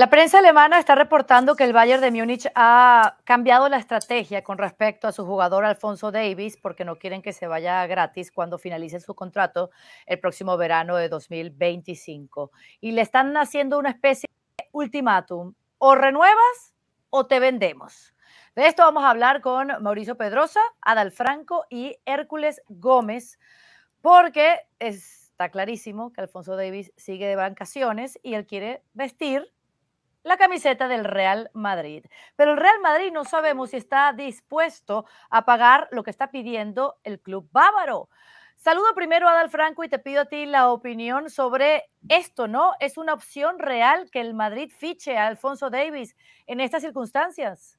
La prensa alemana está reportando que el Bayern de Múnich ha cambiado la estrategia con respecto a su jugador Alfonso Davis porque no quieren que se vaya gratis cuando finalice su contrato el próximo verano de 2025. Y le están haciendo una especie de ultimátum. O renuevas o te vendemos. De esto vamos a hablar con Mauricio Pedrosa, Adal Franco y Hércules Gómez porque está clarísimo que Alfonso Davis sigue de vacaciones y él quiere vestir la camiseta del Real Madrid. Pero el Real Madrid no sabemos si está dispuesto a pagar lo que está pidiendo el club bávaro. Saludo primero a Adal Franco y te pido a ti la opinión sobre esto, ¿no? ¿Es una opción real que el Madrid fiche a Alfonso Davis en estas circunstancias?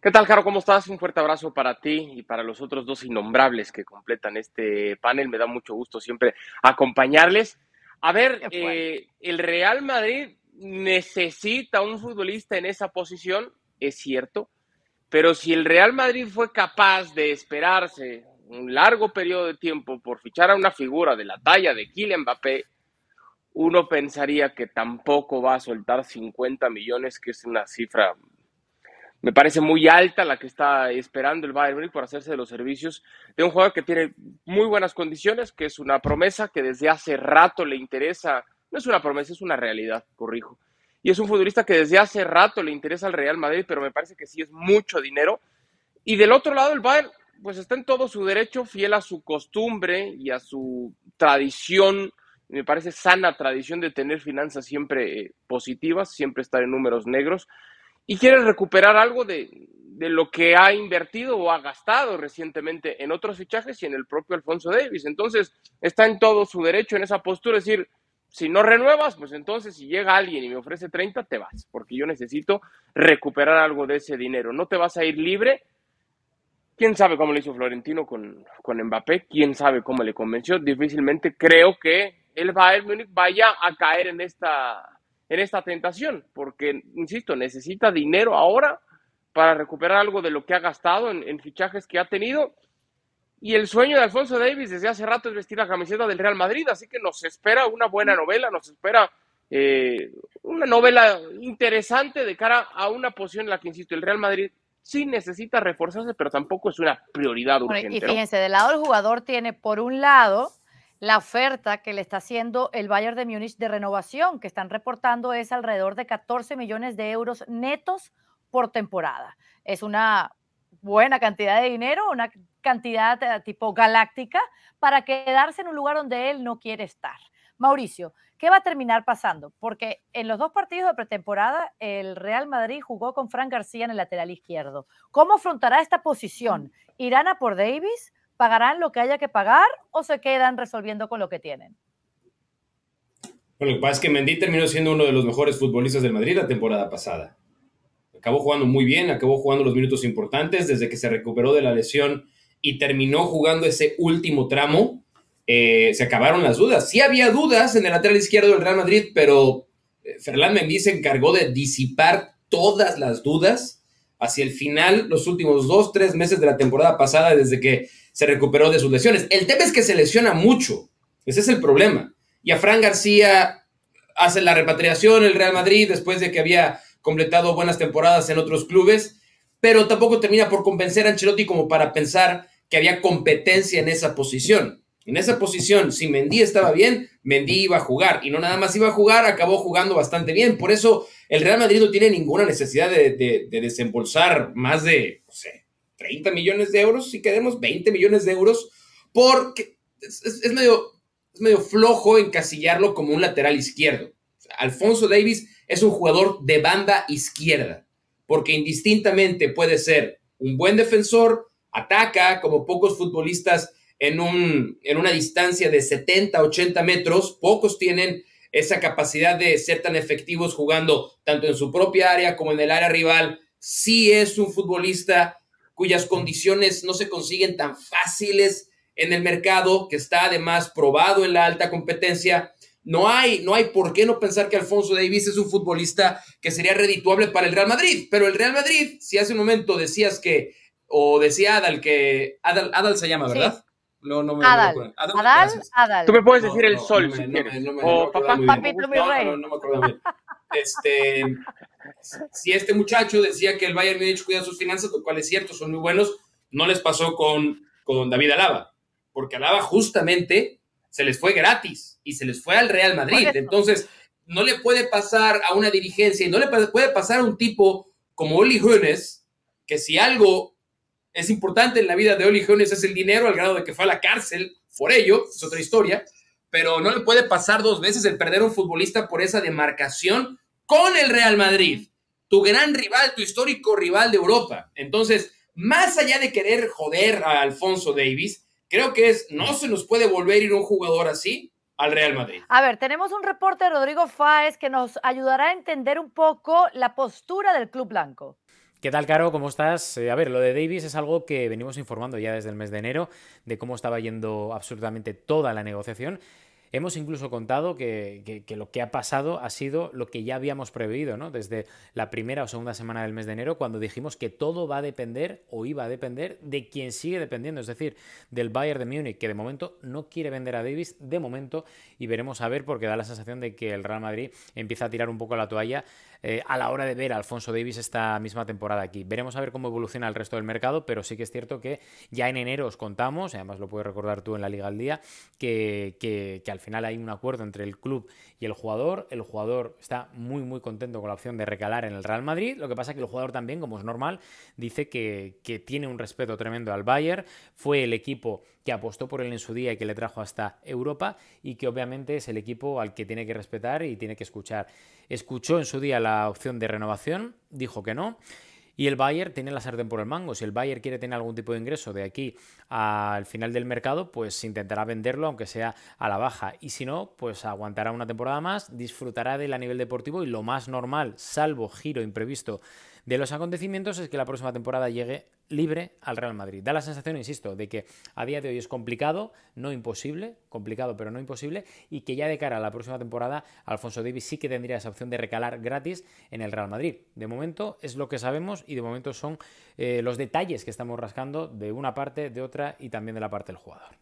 ¿Qué tal, caro? ¿Cómo estás? Un fuerte abrazo para ti y para los otros dos innombrables que completan este panel. Me da mucho gusto siempre acompañarles. A ver, eh, el Real Madrid necesita un futbolista en esa posición, es cierto, pero si el Real Madrid fue capaz de esperarse un largo periodo de tiempo por fichar a una figura de la talla de Kylian Mbappé, uno pensaría que tampoco va a soltar 50 millones, que es una cifra me parece muy alta la que está esperando el Bayern Múnich por hacerse de los servicios de un jugador que tiene muy buenas condiciones, que es una promesa que desde hace rato le interesa. No es una promesa, es una realidad, corrijo. Y es un futbolista que desde hace rato le interesa al Real Madrid, pero me parece que sí es mucho dinero. Y del otro lado, el Bayern, pues está en todo su derecho, fiel a su costumbre y a su tradición me parece sana tradición de tener finanzas siempre eh, positivas, siempre estar en números negros y quiere recuperar algo de, lo que ha invertido o ha gastado recientemente en otros fichajes y en el propio Alfonso Davis. Entonces, está en todo su derecho en esa postura, es decir, si no renuevas, pues entonces si llega alguien y me ofrece 30, te vas, porque yo necesito recuperar algo de ese dinero. No te vas a ir libre. Quién sabe cómo le hizo Florentino con, con Mbappé, quién sabe cómo le convenció. Difícilmente creo que el Bayern Múnich vaya a caer en esta en esta tentación, porque, insisto, necesita dinero ahora para recuperar algo de lo que ha gastado en, fichajes que ha tenido. Y el sueño de Alfonso Davis desde hace rato es vestir la camiseta del Real Madrid, así que nos espera una buena novela, nos espera eh, una novela interesante de cara a una posición en la que, insisto, el Real Madrid sí necesita reforzarse, pero tampoco es una prioridad urgente. Y fíjense, lado el jugador tiene, por un lado, la oferta que le está haciendo el Bayern de Múnich de renovación, que están reportando es alrededor de 14 millones de euros netos por temporada. Es una buena cantidad de dinero, una cantidad eh, tipo galáctica, para quedarse en un lugar donde él no quiere estar. Mauricio, ¿qué va a terminar pasando? Porque en los dos partidos de pretemporada, el Real Madrid jugó con Fran García en el lateral izquierdo. ¿Cómo afrontará esta posición? ¿Irán a por Davis? ¿Pagarán lo que haya que pagar o se quedan resolviendo con lo que tienen? Bueno, lo que pasa es que Mendy terminó siendo uno de los mejores futbolistas del Madrid la temporada pasada. Acabó jugando muy bien, acabó jugando los minutos importantes desde que se recuperó de la lesión y terminó jugando ese último tramo. Eh, se acabaron las dudas. Sí había dudas en el lateral izquierdo del Real Madrid, pero eh, Ferland Mendy se encargó de disipar todas las dudas hacia el final, los últimos dos, tres meses de la temporada pasada, desde que se recuperó de sus lesiones. El tema es que se lesiona mucho. Ese es el problema. Y a Fran García hace la repatriación el Real Madrid después de que había completado buenas temporadas en otros clubes, pero tampoco termina por convencer a Ancelotti como para pensar que había competencia en esa posición. En esa posición, si Mendy estaba bien, Mendy iba a jugar. Y no nada más iba a jugar, acabó jugando bastante bien. Por eso el Real Madrid no tiene ninguna necesidad de, desembolsar más de, no sé, 30 millones de euros, si queremos, 20 millones de euros, porque es, medio, flojo encasillarlo como un lateral izquierdo. Alfonso Davis es un jugador de banda izquierda, porque indistintamente puede ser un buen defensor, ataca como pocos futbolistas en, un, en una distancia de 70, 80 metros. Pocos tienen esa capacidad de ser tan efectivos jugando tanto en su propia área como en el área rival. si es un futbolista cuyas condiciones no se consiguen tan fáciles en el mercado, que está además probado en la alta competencia. No hay, no hay por qué no pensar que Alfonso Davis es un futbolista que sería redituable para el Real Madrid, pero el Real Madrid, si hace un momento decías que, o decía Adal, que Adal, Adal se llama, ¿verdad? No, no me Adal. Adal, Adal, Tú me puedes decir el sol si o papá, No, me acuerdo bien. Este, si este muchacho decía que el Bayern Munich cuida sus finanzas, lo cual es cierto, son muy buenos, no les pasó con, con David Alaba, porque Alaba justamente se les fue gratis y se les fue al Real Madrid. Entonces, no le puede pasar a una dirigencia y no le puede pasar a un tipo como Oli Hoeneß, que si algo es importante en la vida de Oli Jones es el dinero, al grado de que fue a la cárcel por ello, es otra historia, pero no le puede pasar dos veces el perder a un futbolista por esa demarcación con el Real Madrid, tu gran rival, tu histórico rival de Europa. Entonces, más allá de querer joder a Alfonso Davis, creo que es, no se nos puede volver ir un jugador así al Real Madrid. A ver, tenemos un reporte de Rodrigo Fáez que nos ayudará a entender un poco la postura del Club Blanco. ¿Qué tal, Caro? ¿Cómo estás? Eh, a ver, lo de Davis es algo que venimos informando ya desde el mes de enero, de cómo estaba yendo absolutamente toda la negociación. Hemos incluso contado que, lo que ha pasado ha sido lo que ya habíamos preveído, ¿no? Desde la primera o segunda semana del mes de enero, cuando dijimos que todo va a depender o iba a depender de quien sigue dependiendo, es decir, del Bayern de Múnich, que de momento no quiere vender a Davis, de momento, y veremos a ver, porque da la sensación de que el Real Madrid empieza a tirar un poco la toalla eh, a la hora de ver a Alfonso Davis esta misma temporada aquí. Veremos a ver cómo evoluciona el resto del mercado, pero sí que es cierto que ya en enero os contamos, y además lo puedes recordar tú en la Liga al Día, que, al que final hay un acuerdo entre el club y el jugador. El jugador está muy, muy contento con la opción de recalar en el Real Madrid. Lo que pasa es que el jugador también, como es normal, dice que, que tiene un respeto tremendo al Bayern. Fue el equipo que apostó por él en su día y que le trajo hasta Europa y que obviamente es el equipo al que tiene que respetar y tiene que escuchar. Escuchó en su día la opción de renovación, dijo que no. Y el buyer tiene la sartén por el mango. Si el Bayern quiere tener algún tipo de ingreso de aquí al final del mercado, pues intentará venderlo, aunque sea a la baja. Y si no, pues aguantará una temporada más, disfrutará del a nivel deportivo y lo más normal, salvo giro imprevisto de los acontecimientos es que la próxima temporada llegue libre al Real Madrid. Da la sensación, insisto, de que a día de hoy es complicado, no imposible, complicado pero no imposible, y que ya de cara a la próxima temporada Alfonso Davis sí que tendría esa opción de recalar gratis en el Real Madrid. De momento es lo que sabemos y de momento son eh, los detalles que estamos rascando de una parte, de otra y también de la parte del jugador.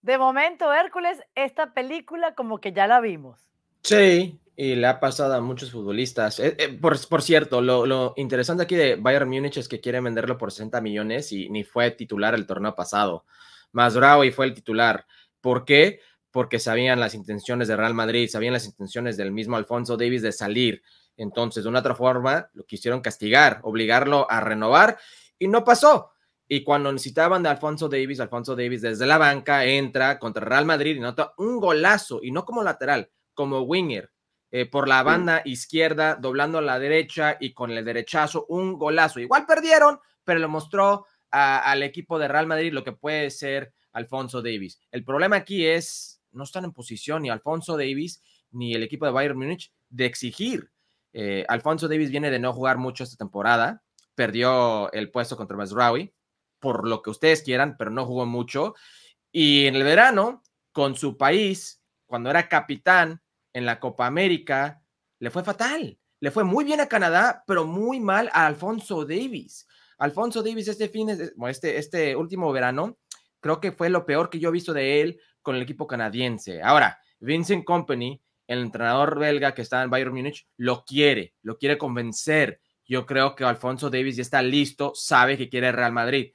De momento, Hércules, esta película como que ya la vimos. Sí, y le ha pasado a muchos futbolistas. Eh, eh, por, por, cierto, lo, lo, interesante aquí de Bayern Múnich es que quieren venderlo por 60 millones y ni fue titular el torneo pasado. y fue el titular. ¿Por qué? Porque sabían las intenciones de Real Madrid, sabían las intenciones del mismo Alfonso Davis de salir. Entonces, de una otra forma, lo quisieron castigar, obligarlo a renovar y no pasó. Y cuando necesitaban de Alfonso Davis, Alfonso Davis desde la banca entra contra Real Madrid y nota un golazo y no como lateral, como winger eh, por la banda izquierda, doblando a la derecha y con el derechazo, un golazo. Igual perdieron, pero lo mostró al equipo de Real Madrid lo que puede ser Alfonso Davis. El problema aquí es, no están en posición ni Alfonso Davis ni el equipo de Bayern Múnich de exigir. Eh, Alfonso Davis viene de no jugar mucho esta temporada, perdió el puesto contra Masraoui, por lo que ustedes quieran, pero no jugó mucho. Y en el verano, con su país, cuando era capitán, en la Copa América, le fue fatal. Le fue muy bien a Canadá, pero muy mal a Alfonso Davis. Alfonso Davis este este, este último verano, creo que fue lo peor que yo he visto de él con el equipo canadiense. Ahora, Vincent Company, el entrenador belga que está en Bayern Múnich, lo quiere, lo quiere convencer. Yo creo que Alfonso Davis ya está listo, sabe que quiere Real Madrid.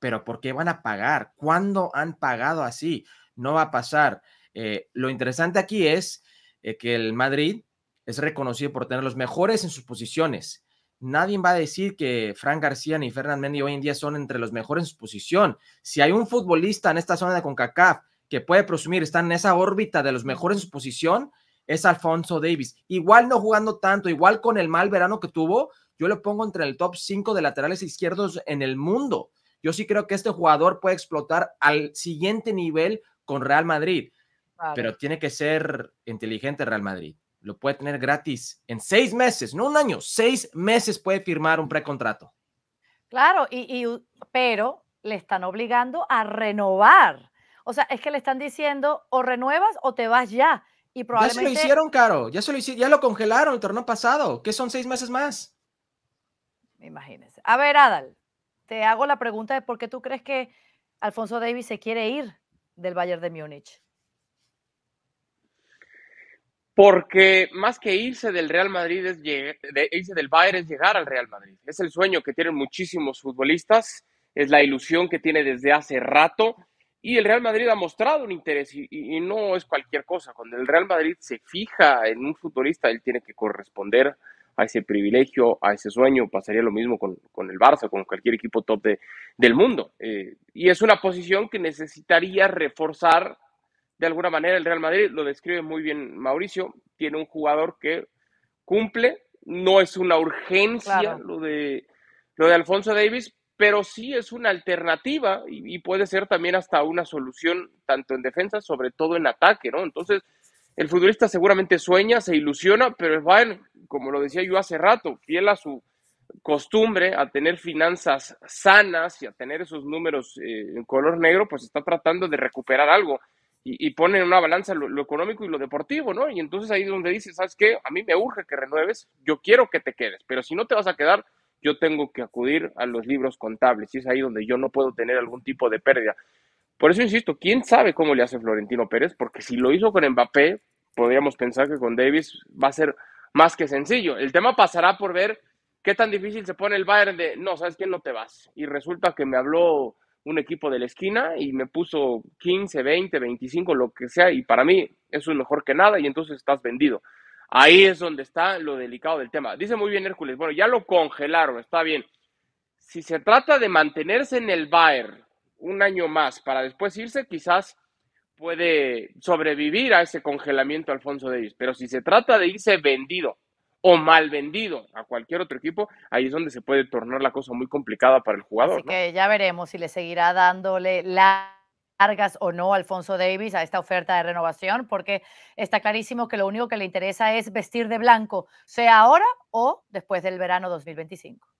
Pero ¿por qué van a pagar? ¿Cuándo han pagado así? No va a pasar. Eh, lo interesante aquí es eh, que el Madrid es reconocido por tener los mejores en sus posiciones. Nadie va a decir que Fran García ni Fernand Mendy hoy en día son entre los mejores en su posición. Si hay un futbolista en esta zona de CONCACAF que puede presumir está en esa órbita de los mejores en su posición, es Alfonso Davis. Igual no jugando tanto, igual con el mal verano que tuvo, yo lo pongo entre el top 5 de laterales izquierdos en el mundo. Yo sí creo que este jugador puede explotar al siguiente nivel con Real Madrid. Pero tiene que ser inteligente Real Madrid. Lo puede tener gratis en seis meses, no un año, seis meses puede firmar un precontrato. Claro, y, pero le están obligando a renovar. O sea, es que le están diciendo o renuevas o te vas ya. Y probablemente... Ya se lo hicieron, Caro. Ya se lo hicieron, ya lo congelaron el torneo pasado. ¿Qué son seis meses más? Imagínense. A ver, Adal, te hago la pregunta de por qué tú crees que Alfonso Davis se quiere ir del Bayern de Múnich porque más que irse del Real Madrid es irse del Bayern es llegar al Real Madrid. Es el sueño que tienen muchísimos futbolistas, es la ilusión que tiene desde hace rato y el Real Madrid ha mostrado un interés y, no es cualquier cosa. Cuando el Real Madrid se fija en un futbolista, él tiene que corresponder a ese privilegio, a ese sueño. Pasaría lo mismo con, el Barça, con cualquier equipo top del mundo. Eh, y es una posición que necesitaría reforzar de alguna manera el Real Madrid, lo describe muy bien Mauricio, tiene un jugador que cumple, no es una urgencia lo, de, lo de Alfonso Davis, pero sí es una alternativa y, puede ser también hasta una solución tanto en defensa, sobre todo en ataque, ¿no? Entonces, el futbolista seguramente sueña, se ilusiona, pero el Bayern, como lo decía yo hace rato, fiel a su costumbre a tener finanzas sanas y a tener esos números eh, en color negro, pues está tratando de recuperar algo y, ponen en una balanza lo, económico y lo deportivo, ¿no? Y entonces ahí es donde dices, ¿sabes qué? A mí me urge que renueves, yo quiero que te quedes, pero si no te vas a quedar, yo tengo que acudir a los libros contables y es ahí donde yo no puedo tener algún tipo de pérdida. Por eso insisto, ¿quién sabe cómo le hace Florentino Pérez? Porque si lo hizo con Mbappé, podríamos pensar que con Davis va a ser más que sencillo. El tema pasará por ver qué tan difícil se pone el Bayern de, no, ¿sabes qué? No te vas. Y resulta que me habló un equipo de la esquina y me puso 15, 20, 25, lo que sea, y para mí eso es mejor que nada y entonces estás vendido. Ahí es donde está lo delicado del tema. Dice muy bien Hércules, bueno, ya lo congelaron, está bien. Si se trata de mantenerse en el Bayern un año más para después irse, quizás puede sobrevivir a ese congelamiento Alfonso Davis. Pero si se trata de irse vendido o mal vendido a cualquier otro equipo, ahí es donde se puede tornar la cosa muy complicada para el jugador. Así que ya veremos si le seguirá dándole largas o no Alfonso Davis a esta oferta de renovación, porque está clarísimo que lo único que le interesa es vestir de blanco, sea ahora o después del verano 2025.